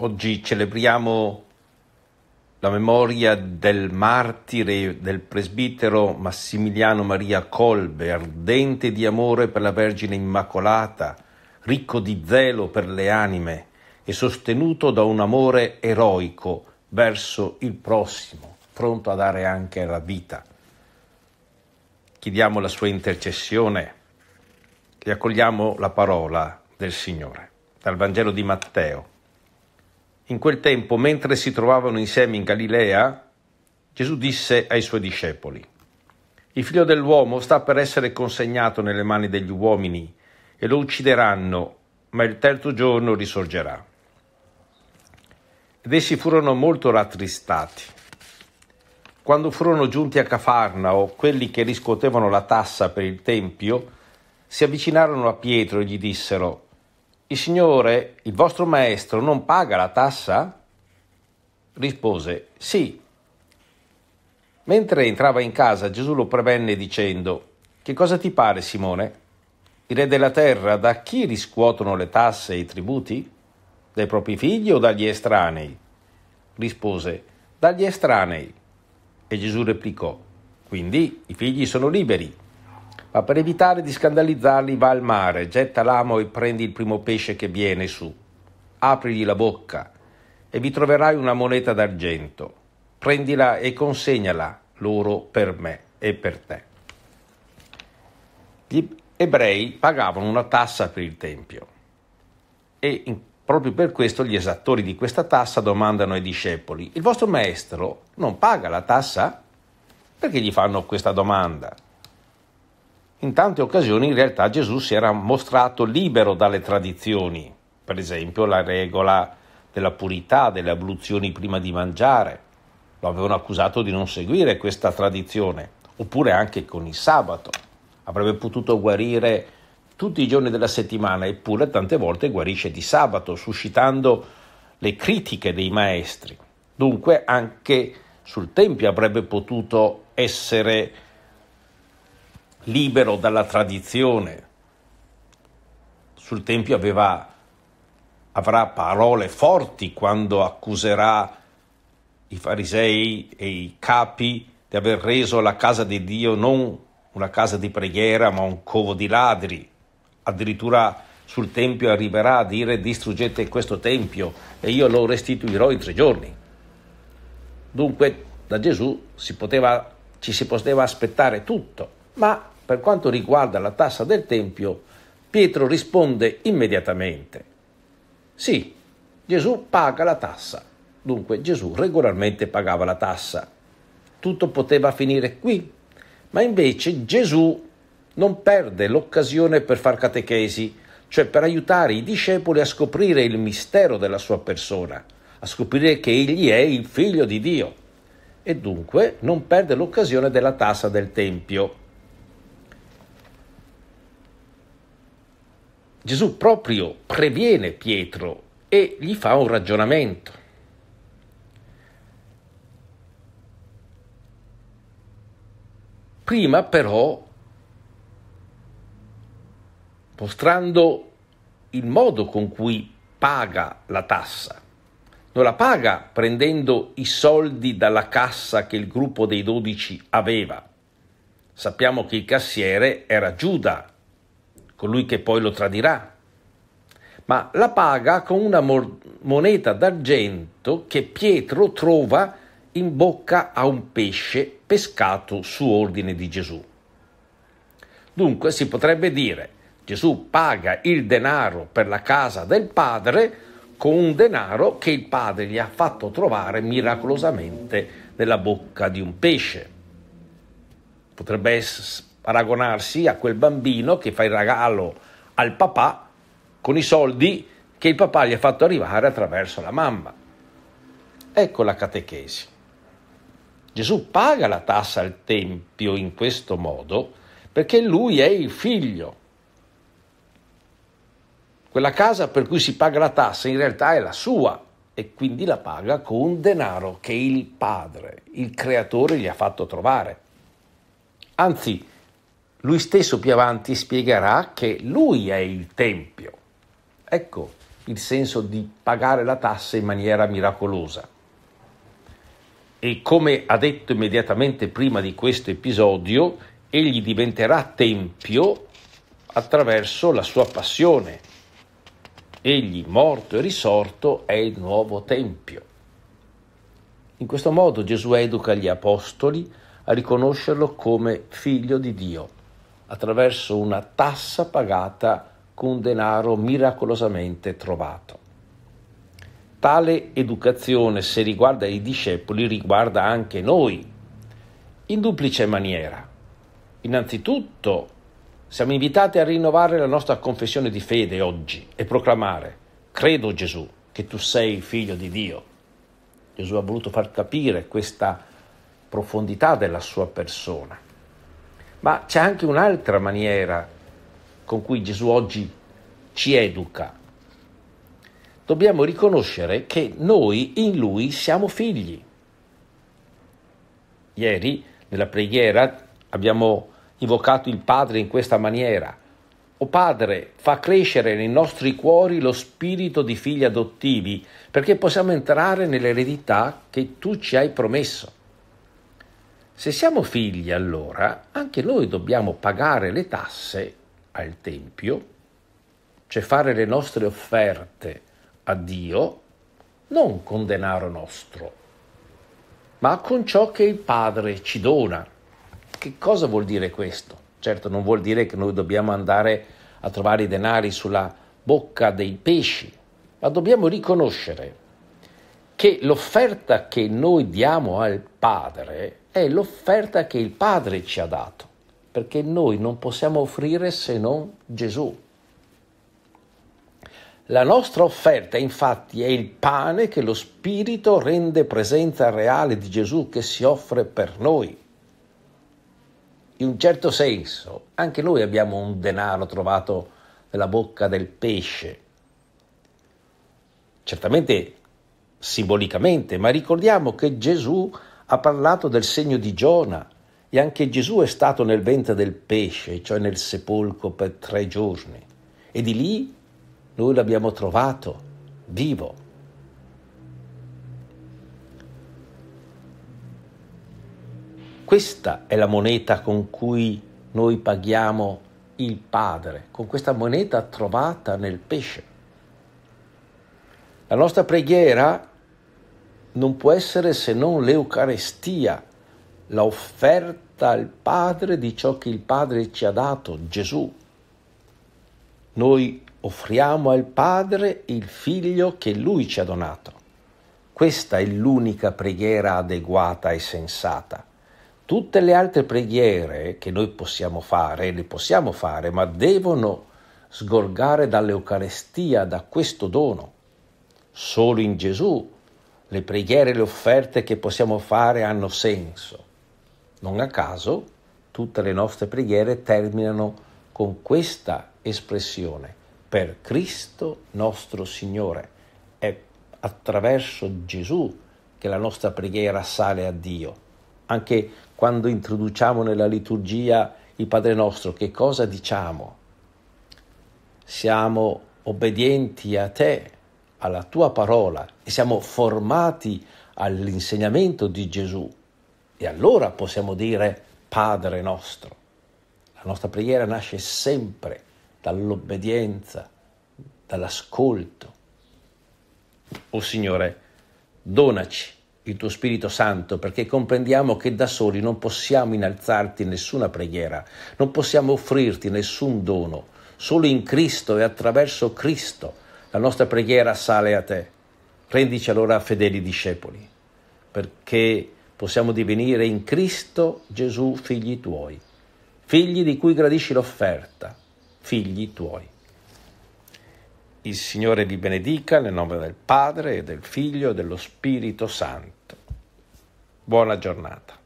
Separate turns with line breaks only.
Oggi celebriamo la memoria del martire del presbitero Massimiliano Maria Colbe, ardente di amore per la Vergine Immacolata, ricco di zelo per le anime e sostenuto da un amore eroico verso il prossimo, pronto a dare anche la vita. Chiediamo la sua intercessione e accogliamo la parola del Signore. Dal Vangelo di Matteo in quel tempo, mentre si trovavano insieme in Galilea, Gesù disse ai suoi discepoli, Il figlio dell'uomo sta per essere consegnato nelle mani degli uomini e lo uccideranno, ma il terzo giorno risorgerà. Ed essi furono molto rattristati. Quando furono giunti a Cafarnao, quelli che riscuotevano la tassa per il Tempio si avvicinarono a Pietro e gli dissero, il Signore, il vostro Maestro, non paga la tassa? Rispose, sì. Mentre entrava in casa Gesù lo prevenne dicendo, Che cosa ti pare Simone? I Re della terra da chi riscuotono le tasse e i tributi? Dai propri figli o dagli estranei? Rispose, dagli estranei. E Gesù replicò, Quindi i figli sono liberi ma per evitare di scandalizzarli va al mare, getta l'amo e prendi il primo pesce che viene su. Aprigli la bocca e vi troverai una moneta d'argento. Prendila e consegnala loro per me e per te. Gli ebrei pagavano una tassa per il Tempio e in Proprio per questo gli esattori di questa tassa domandano ai discepoli, il vostro maestro non paga la tassa? Perché gli fanno questa domanda? In tante occasioni in realtà Gesù si era mostrato libero dalle tradizioni, per esempio la regola della purità, delle abluzioni prima di mangiare, lo avevano accusato di non seguire questa tradizione, oppure anche con il sabato, avrebbe potuto guarire tutti i giorni della settimana, eppure tante volte guarisce di sabato, suscitando le critiche dei maestri. Dunque anche sul Tempio avrebbe potuto essere libero dalla tradizione. Sul Tempio aveva, avrà parole forti quando accuserà i farisei e i capi di aver reso la casa di Dio non una casa di preghiera ma un covo di ladri. Addirittura sul Tempio arriverà a dire distruggete questo Tempio e io lo restituirò in tre giorni. Dunque da Gesù si poteva, ci si poteva aspettare tutto, ma per quanto riguarda la tassa del Tempio, Pietro risponde immediatamente, sì, Gesù paga la tassa. Dunque Gesù regolarmente pagava la tassa. Tutto poteva finire qui, ma invece Gesù non perde l'occasione per far catechesi, cioè per aiutare i discepoli a scoprire il mistero della sua persona, a scoprire che egli è il figlio di Dio e dunque non perde l'occasione della tassa del Tempio. Gesù proprio previene Pietro e gli fa un ragionamento. Prima però, mostrando il modo con cui paga la tassa, non la paga prendendo i soldi dalla cassa che il gruppo dei dodici aveva. Sappiamo che il cassiere era Giuda, colui che poi lo tradirà, ma la paga con una moneta d'argento che Pietro trova in bocca a un pesce pescato su ordine di Gesù. Dunque si potrebbe dire Gesù paga il denaro per la casa del padre con un denaro che il padre gli ha fatto trovare miracolosamente nella bocca di un pesce. Potrebbe essere paragonarsi a quel bambino che fa il regalo al papà con i soldi che il papà gli ha fatto arrivare attraverso la mamma. Ecco la catechesi. Gesù paga la tassa al Tempio in questo modo perché lui è il figlio. Quella casa per cui si paga la tassa in realtà è la sua e quindi la paga con denaro che il padre, il creatore, gli ha fatto trovare. Anzi, lui stesso più avanti spiegherà che lui è il Tempio. Ecco il senso di pagare la tassa in maniera miracolosa. E come ha detto immediatamente prima di questo episodio, egli diventerà Tempio attraverso la sua passione. Egli, morto e risorto, è il nuovo Tempio. In questo modo Gesù educa gli Apostoli a riconoscerlo come figlio di Dio attraverso una tassa pagata con denaro miracolosamente trovato. Tale educazione, se riguarda i discepoli, riguarda anche noi, in duplice maniera. Innanzitutto, siamo invitati a rinnovare la nostra confessione di fede oggi e proclamare, credo Gesù, che tu sei figlio di Dio. Gesù ha voluto far capire questa profondità della sua persona. Ma c'è anche un'altra maniera con cui Gesù oggi ci educa. Dobbiamo riconoscere che noi in Lui siamo figli. Ieri nella preghiera abbiamo invocato il Padre in questa maniera. O Padre, fa crescere nei nostri cuori lo spirito di figli adottivi, perché possiamo entrare nell'eredità che tu ci hai promesso. Se siamo figli allora, anche noi dobbiamo pagare le tasse al Tempio, cioè fare le nostre offerte a Dio, non con denaro nostro, ma con ciò che il Padre ci dona. Che cosa vuol dire questo? Certo non vuol dire che noi dobbiamo andare a trovare i denari sulla bocca dei pesci, ma dobbiamo riconoscere che l'offerta che noi diamo al Padre è l'offerta che il Padre ci ha dato, perché noi non possiamo offrire se non Gesù. La nostra offerta infatti è il pane che lo Spirito rende presenza reale di Gesù che si offre per noi. In un certo senso, anche noi abbiamo un denaro trovato nella bocca del pesce. Certamente simbolicamente, ma ricordiamo che Gesù ha parlato del segno di Giona e anche Gesù è stato nel ventre del pesce, cioè nel sepolcro per tre giorni. E di lì noi l'abbiamo trovato vivo. Questa è la moneta con cui noi paghiamo il Padre, con questa moneta trovata nel pesce. La nostra preghiera non può essere se non l'Eucarestia, l'offerta al Padre di ciò che il Padre ci ha dato, Gesù. Noi offriamo al Padre il Figlio che Lui ci ha donato. Questa è l'unica preghiera adeguata e sensata. Tutte le altre preghiere che noi possiamo fare, le possiamo fare, ma devono sgorgare dall'Eucarestia, da questo dono. Solo in Gesù le preghiere e le offerte che possiamo fare hanno senso. Non a caso tutte le nostre preghiere terminano con questa espressione, per Cristo nostro Signore. È attraverso Gesù che la nostra preghiera sale a Dio. Anche quando introduciamo nella liturgia il Padre nostro, che cosa diciamo? Siamo obbedienti a te, alla tua parola e siamo formati all'insegnamento di Gesù, e allora possiamo dire Padre nostro. La nostra preghiera nasce sempre dall'obbedienza, dall'ascolto. O Signore, donaci il tuo Spirito Santo perché comprendiamo che da soli non possiamo innalzarti nessuna preghiera, non possiamo offrirti nessun dono, solo in Cristo e attraverso Cristo la nostra preghiera sale a te. Rendici allora fedeli discepoli, perché possiamo divenire in Cristo Gesù figli tuoi, figli di cui gradisci l'offerta, figli tuoi. Il Signore vi benedica nel nome del Padre e del Figlio e dello Spirito Santo. Buona giornata.